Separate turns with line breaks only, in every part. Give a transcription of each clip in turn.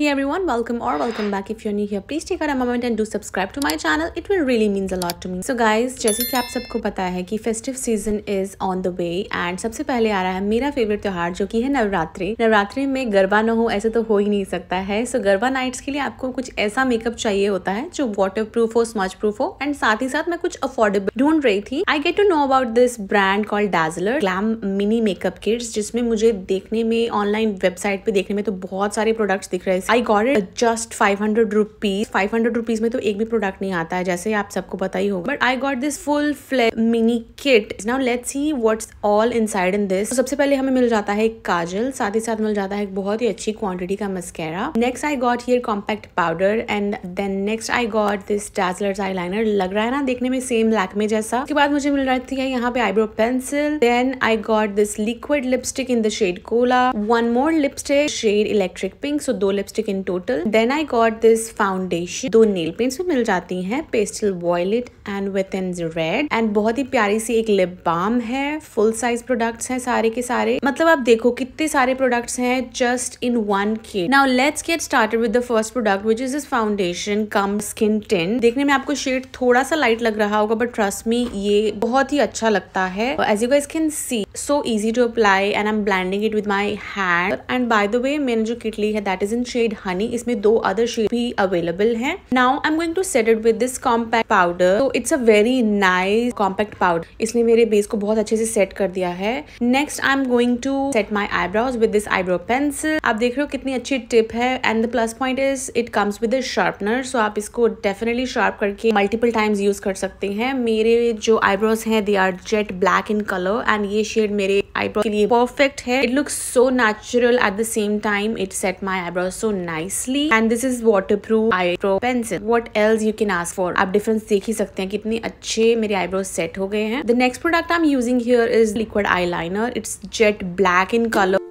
Hey everyone, welcome or welcome back. If you're new here, please take out a moment and do subscribe to my channel. It will really means a lot to me. So guys, जैसे कि आप सबको पता है कि festive season is on the way and सबसे पहले आ रहा है मेरा favorite त्योहार जो कि है नवरात्रि नवरात्रि में गरबा न हो ऐसे तो हो ही नहीं सकता है सो so, गरबा nights के लिए आपको कुछ ऐसा makeup चाहिए होता है जो waterproof प्रूफ हो स्मच प्रूफ हो एंड साथ ही साथ मैं कुछ अफोर्डेबल ढूंढ रही थी I get to know about this brand call Dazzler Glam mini makeup kits जिसमें मुझे देखने में ऑनलाइन वेबसाइट पे देखने में तो बहुत सारे प्रोडक्ट्स दिख रहे हैं I got it just five hundred rupees five hundred rupees में तो एक भी प्रोडक्ट नहीं आता है जैसे आप सबको पता ही होगा but I got this full flay mini kit now let see what's all inside in this सबसे पहले हमें मिल जाता है काजल साथ ही साथ मिल जाता है बहुत ही अच्छी क्वांटिटी का mascara next I got here compact powder and then next I got this Dazzlers eyeliner लग रहा है ना देखने में सेम ब्लैक में जैसा उसके बाद मुझे मिल रहा थी यहाँ पे eyebrow pencil then I got this liquid lipstick in the shade cola one more lipstick shade electric pink so दो lipstick lipstick in total then I got this foundation दो नेल पेंट्स भी मिल जाती हैं pastel violet and with an red and बहुत ही प्यारी सी एक लिप बाम है फुल साइज प्रोडक्ट है सारे के सारे मतलब आप देखो कितने सारे प्रोडक्ट्स हैं जस्ट इन वन के now let's get started with the first product which is this foundation cum skin ten देखने में आपको शेड थोड़ा सा लाइट लग रहा होगा बट ट्रस्ट मी ये बहुत ही अच्छा लगता है as you go can see so easy to apply and I am blending it with my hand and by the way मैंने जो किट ली है that is in shade shade honey इसमें दो अदर शेड भी अवेलेबल हैं now I am going to set it with this compact powder तो it's a very nice compact powder इसने मेरे बेस को बहुत अच्छे से सेट कर दिया है next I am going to set my eyebrows with this eyebrow pencil आप देख रहे हो कितनी अच्छी टिप है and the plus point is it comes with sharpener so आप इसको डेफिनेटली शार्प करके मल्टीपल टाइम्स यूज कर सकते हैं मेरे जो आईब्रोज हैं they are jet black in colour and ये शेड मेरे आईब्रो के लिए परफेक्ट है it looks so natural at the same time it set my eyebrow so nicely and this is waterproof eyebrow pencil what else you can ask for आप difference देख ही सकते हैं कितने अच्छे मेरे आईब्रो सेट हो गए हैं the next product I am using here is liquid eyeliner it's jet black in colour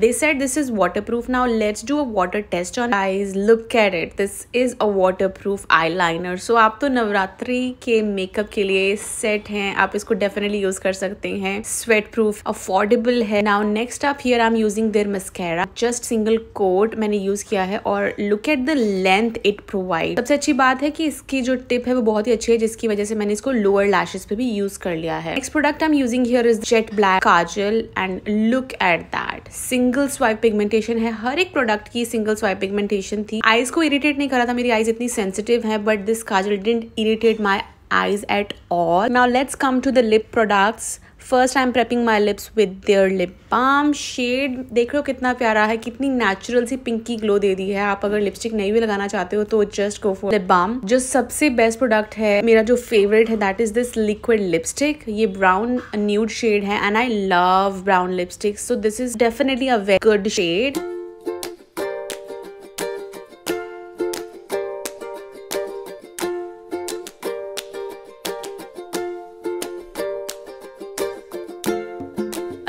they said this is waterproof now let's do a water test on eyes look at it this is a waterproof eyeliner so आप तो नवरात्रि के makeup के लिए set हैं आप इसको definitely use कर सकते हैं स्वेट प्रूफ अफोर्डेबल है नाउ नेक्स्ट आप here I am using there mascara just single coat मैंने यूज किया है और look at the length it provide सबसे अच्छी बात है कि इसकी जो टिप है वो बहुत ही अच्छी है जिसकी वजह से मैंने इसको लोअर लैशेस पे भी यूज कर लिया है next product I am using here is jet black kajal and look at that single swipe pigmentation है हर एक प्रोडक्ट की सिंगल स्वाइप पिगमेंटेशन थी आईज को इरिटेट नहीं कर रहा था मेरी आईज इतनी सेंसिटिव है but this kajal didn't irritate my eyes at all now let's come to the lip products first I am prepping my lips with there lip balm shade देख रहे हो कितना प्यारा है कितनी नेचुरल सी पिंकी ग्लो दे दी है आप अगर लिपस्टिक नहीं भी लगाना चाहते हो तो just go for lip balm जो सबसे बेस्ट प्रोडक्ट है मेरा जो फेवरेट है that is this liquid lipstick ये ब्राउन न्यूड शेड है and I love brown lipstick so this is definitely a very good shade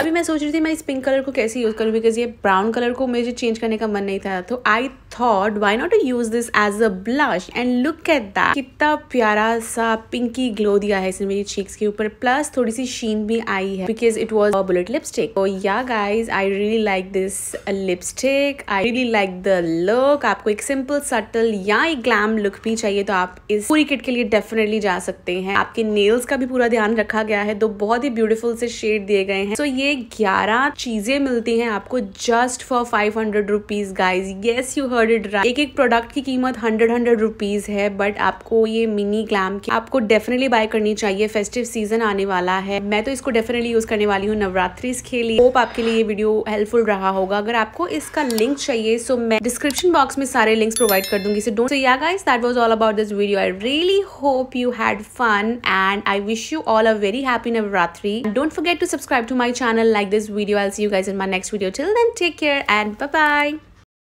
अभी मैं सोच रही थी मैं इस पिंक कलर को कैसे यूज़ करूँ बिकॉज ये ब्राउन कलर को मुझे चेंज करने का मन नहीं था तो I thought why not use this as a blush and look at that कितना प्यारा सा पिंकी ग्लो दिया है इसने मेरी चीक्स के ऊपर प्लस थोड़ी सी शीन भी आई है because it was a bullet lipstick तो yeah guys I really like this lipstick I really like the look आपको एक सिंपल सटल या एक ग्लैम लुक भी चाहिए तो आप इस पूरी किट के लिए डेफिनेटली जा सकते हैं आपके नेल्स का भी पूरा ध्यान रखा गया है तो बहुत ही ब्यूटीफुल से शेड दिए गए हैं सो so, ये ग्यारह चीजें मिलती हैं आपको just for five hundred rupees guys yes you heard it right एक एक प्रोडक्ट की कीमत हंड्रेड हंड्रेड रुपीज है बट आपको ये मिनी ग्लैम की आपको डेफिनेटली बाय करनी चाहिए फेस्टिव सीजन आने वाला है मैं तो इसको डेफिनेटली यूज करने वाली हूँ नवरात्रि के लिए होप आपके लिए ये वीडियो हेल्पफुल रहा होगा अगर आपको इसका लिंक चाहिए सो मैं डिस्क्रिप्शन बॉक्स में सारे लिंक्स प्रोवाइड कर दूंगी so don't yeah guys that was all about this video I really hope you had fun and I wish you all a very happy Navratri don't forget to subscribe to my channel like this video i'll see you guys in my next video till then take care and bye bye